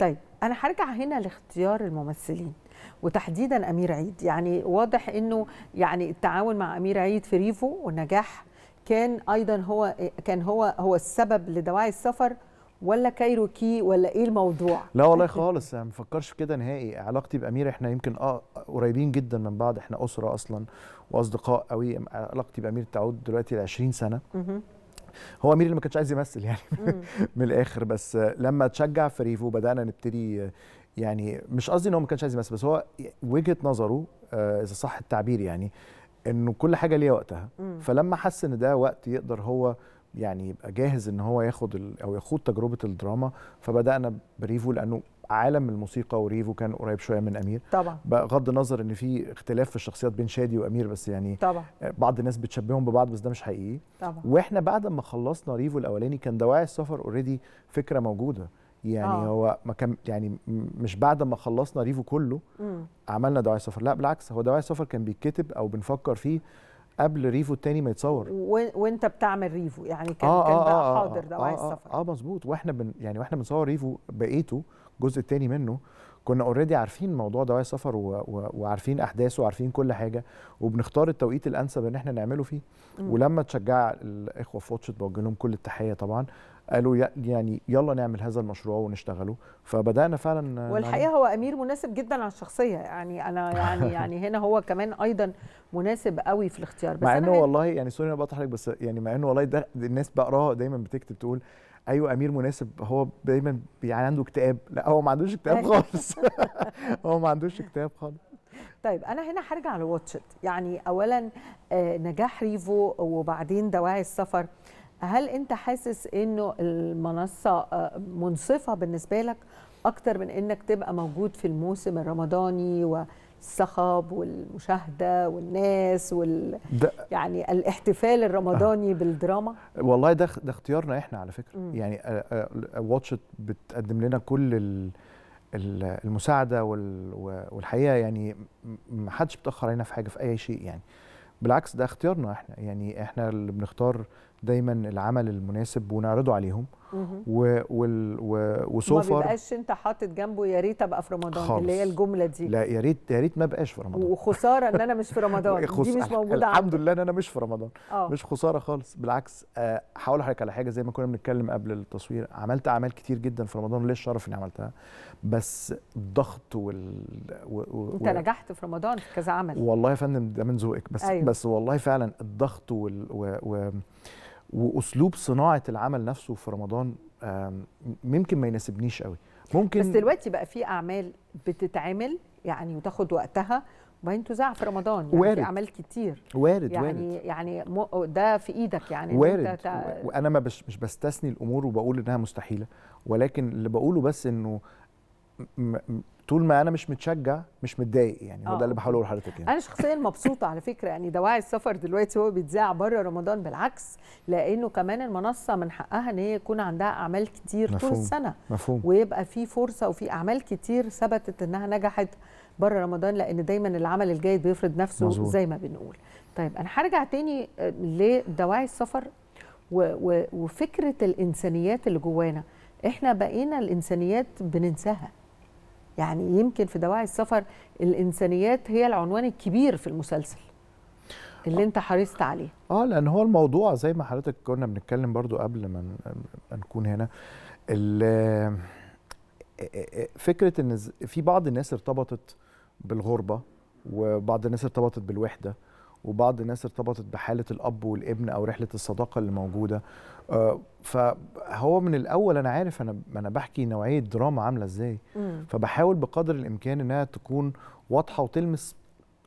طيب انا هرجع هنا لاختيار الممثلين وتحديدا امير عيد يعني واضح انه يعني التعاون مع امير عيد في ريفو والنجاح كان ايضا هو كان هو هو السبب لدواعي السفر ولا كايروكي ولا ايه الموضوع لا والله خالص انا ما بفكرش في كده نهائي علاقتي بامير احنا يمكن اه قريبين جدا من بعض احنا اسره اصلا واصدقاء قوي علاقتي بامير تعود دلوقتي ل 20 سنه هو امير اللي ما كانش عايز يمثل يعني من الاخر بس لما تشجع في ريفو بدانا نبتدي يعني مش قصدي ان هو ما كانش عايز يمثل بس هو وجهه نظره آه، اذا صح التعبير يعني انه كل حاجه ليها وقتها فلما حس ان ده وقت يقدر هو يعني يبقى جاهز ان هو ياخد او يخوض تجربه الدراما فبدانا بريفو لانه عالم الموسيقى وريفو كان قريب شويه من امير طبعا بغض النظر ان في اختلاف في الشخصيات بين شادي وامير بس يعني طبعا آه، بعض الناس بتشبههم ببعض بس ده مش حقيقي طبعا واحنا بعد ما خلصنا ريفو الاولاني كان دواعي السفر اوريدي فكره موجوده يعني آه. هو ما كان يعني مش بعد ما خلصنا ريفو كله م. عملنا دواعي السفر لا بالعكس هو دواعي السفر كان بيتكتب او بنفكر فيه قبل ريفو التاني ما يتصور وانت بتعمل ريفو يعني كان آه, آه، كان آه بقى آه، حاضر ده آه آه السفر آه،, آه مظبوط واحنا بن يعني واحنا بنصور ريفو بقيته الجزء التاني منه كنا اوريدي عارفين موضوع دواعي السفر و... و... وعارفين احداثه وعارفين كل حاجه وبنختار التوقيت الانسب ان احنا نعمله فيه مم. ولما تشجع الاخوه في واتشت بوجه لهم كل التحيه طبعا قالوا يعني يلا نعمل هذا المشروع ونشتغله فبدانا فعلا والحقيقه نعمل. هو امير مناسب جدا على الشخصيه يعني انا يعني يعني هنا هو كمان ايضا مناسب قوي في الاختيار بس مع انه والله يعني سوري انا بقطع بس يعني مع انه والله ده الناس بقراها دايما بتكتب تقول ايوه امير مناسب هو دايما يعني عنده اكتئاب لا هو ما عندوش اكتئاب خالص هو ما عندوش اكتئاب خالص طيب انا هنا هرجع لواتشت يعني اولا آه، نجاح ريفو وبعدين دواعي السفر هل انت حاسس انه المنصه آه، منصفه بالنسبه لك اكتر من انك تبقى موجود في الموسم الرمضاني والصخب والمشاهده والناس وال يعني الاحتفال الرمضاني آه. بالدراما والله ده ده اختيارنا احنا على فكره م. يعني واتشت بتقدم لنا كل ال... المساعده والحقيقه يعني ما حدش بيتاخر علينا في حاجه في اي شيء يعني بالعكس ده اختيارنا احنا يعني احنا اللي بنختار دايما العمل المناسب ونعرضه عليهم و... و... و... وسوفر ما بيبقاش انت حاطط جنبه يا ريت ابقى في رمضان خالص. اللي هي الجمله دي لا يا ريت يا ريت ما ابقاش في رمضان وخساره ان انا مش في رمضان دي مش موجوده الحمد لله ان انا مش في رمضان أوه. مش خساره خالص بالعكس آه، هقول لحضرتك على حاجه زي ما كنا بنتكلم قبل التصوير عملت اعمال كتير جدا في رمضان ليه الشرف اني عملتها بس الضغط وال و... و... انت نجحت في رمضان في كذا عمل والله يا فندم ده من ذوقك بس أيوه. بس والله فعلا الضغط وال و... و... واسلوب صناعه العمل نفسه في رمضان ممكن ما يناسبنيش قوي ممكن بس دلوقتي بقى في اعمال بتتعمل يعني وتاخد وقتها وبعدين تذاع في رمضان يعني وارد. في اعمال كتير وارد يعني وارد. يعني, يعني ده في ايدك يعني وارد انت تا... وانا ما بش مش بستثني الامور وبقول انها مستحيله ولكن اللي بقوله بس انه طول ما انا مش متشجع مش متضايق يعني هو ده اللي آه. بحاول اقول لحضرتك يعني. انا شخصيا مبسوطه على فكره يعني دواعي السفر دلوقتي هو بيتذاع بره رمضان بالعكس لانه كمان المنصه من حقها ان هي يكون عندها اعمال كتير مفهوم. طول السنه مفهوم. ويبقى في فرصه وفي اعمال كتير ثبتت انها نجحت بره رمضان لان دايما العمل الجيد بيفرض نفسه مزهور. زي ما بنقول طيب انا هرجع تاني آه، لدواعي السفر و و وفكره الانسانيات اللي جوانا احنا بقينا الانسانيات بننساها يعني يمكن في دواعي السفر الانسانيات هي العنوان الكبير في المسلسل اللي انت حريصت عليه اه لان هو الموضوع زي ما حضرتك كنا بنتكلم برضو قبل ما نكون هنا آه، آه، آه، فكره ان في بعض الناس ارتبطت بالغربه وبعض الناس ارتبطت بالوحده وبعض الناس ارتبطت بحاله الاب والابن او رحله الصداقه اللي موجوده آه، فهو من الاول انا عارف انا انا بحكي نوعيه دراما عامله ازاي فبحاول بقدر الامكان انها تكون واضحه وتلمس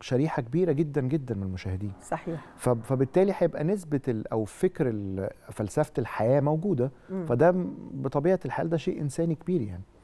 شريحه كبيره جدا جدا من المشاهدين صحيح فبالتالي هيبقى نسبه او فكر فلسفه الحياه موجوده فده بطبيعه الحال ده شيء انساني كبير يعني